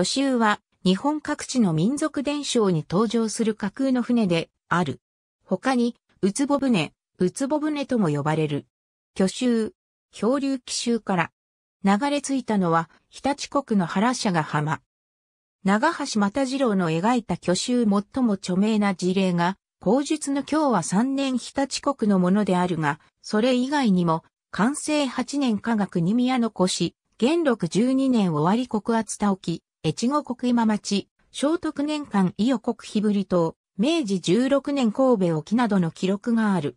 巨舟は日本各地の民族伝承に登場する架空の船である。他に、うつぼ船、うつぼ船とも呼ばれる。巨舟、漂流奇襲から流れ着いたのは日立国の原社が浜。長橋又次郎の描いた巨舟最も著名な事例が、口述の今日は3年日立国のものであるが、それ以外にも、完成8年科学に宮の越、元禄12年終わり国圧倒沖、越後国今町、聖徳年間伊予国日り島、明治16年神戸沖などの記録がある。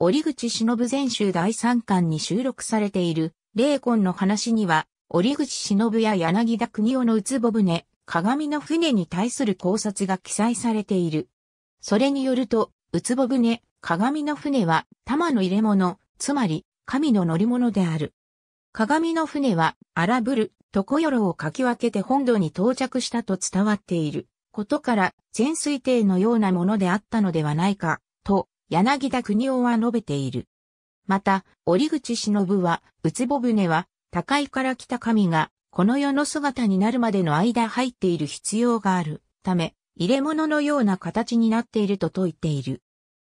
折口忍全集第3巻に収録されている、霊魂の話には、折口忍や柳田国夫のうつぼ船、鏡の船に対する考察が記載されている。それによると、うつぼ船、鏡の船は、玉の入れ物、つまり、神の乗り物である。鏡の船は、荒ぶる、常ろをかき分けて本土に到着したと伝わっていることから潜水艇のようなものであったのではないかと柳田国夫は述べている。また、折口忍は、うつぼ船は、高いから来た神が、この世の姿になるまでの間入っている必要があるため、入れ物のような形になっていると説いている。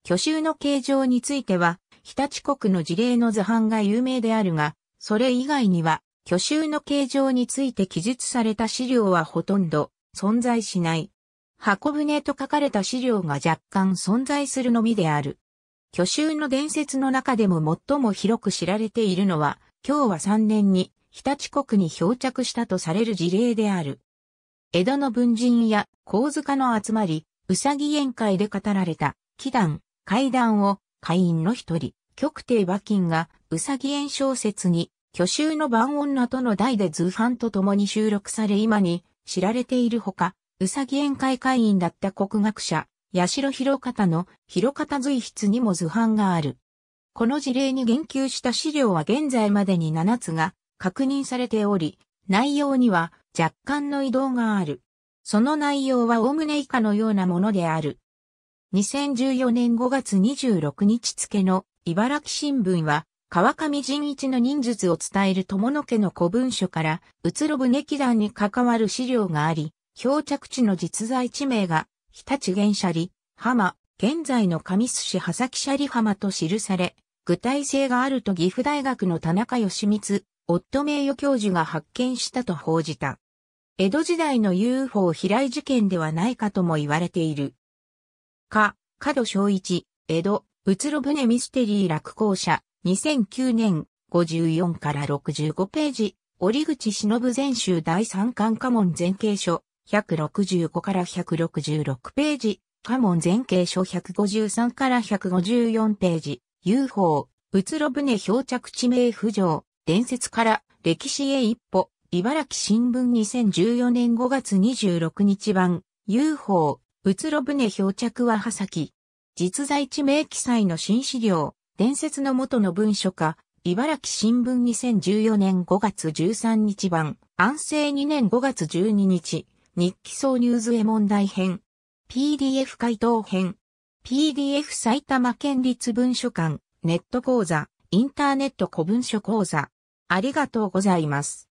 巨衆の形状については、日立国の事例の図版が有名であるが、それ以外には、去就の形状について記述された資料はほとんど存在しない。箱舟と書かれた資料が若干存在するのみである。去就の伝説の中でも最も広く知られているのは、今日は3年に日立国に漂着したとされる事例である。江戸の文人や甲塚の集まり、うさぎ宴会で語られた、祈談、怪談を会員の一人、極帝馬金がうさぎ宴小説に巨集の万女との代で図版と共に収録され今に知られているほか、うさぎ宴会会員だった国学者、八代広方の広方随筆にも図版がある。この事例に言及した資料は現在までに7つが確認されており、内容には若干の移動がある。その内容は概ね以下のようなものである。2014年5月26日付の茨城新聞は川上仁一の忍術を伝える友野家の古文書から、うつろ船祈団に関わる資料があり、漂着地の実在地名が、日立原舎里、浜、現在の上須市波崎舎里浜と記され、具体性があると岐阜大学の田中義光、夫名誉教授が発見したと報じた。江戸時代の UFO 飛来事件ではないかとも言われている。か、角正一、江戸、うつろ船ミステリー落校者、2009年54から65ページ、折口忍全集第3巻家門全景書165から166ページ、家門全景書153から154ページ、UFO、うつろ船漂着地名浮上、伝説から歴史へ一歩、茨城新聞2014年5月26日版、UFO、うつろ船漂着はは先、実在地名記載の新資料、伝説の元の文書化。茨城新聞2014年5月13日版、安政2年5月12日、日記挿入図へ問題編、PDF 回答編、PDF 埼玉県立文書館、ネット講座、インターネット古文書講座。ありがとうございます。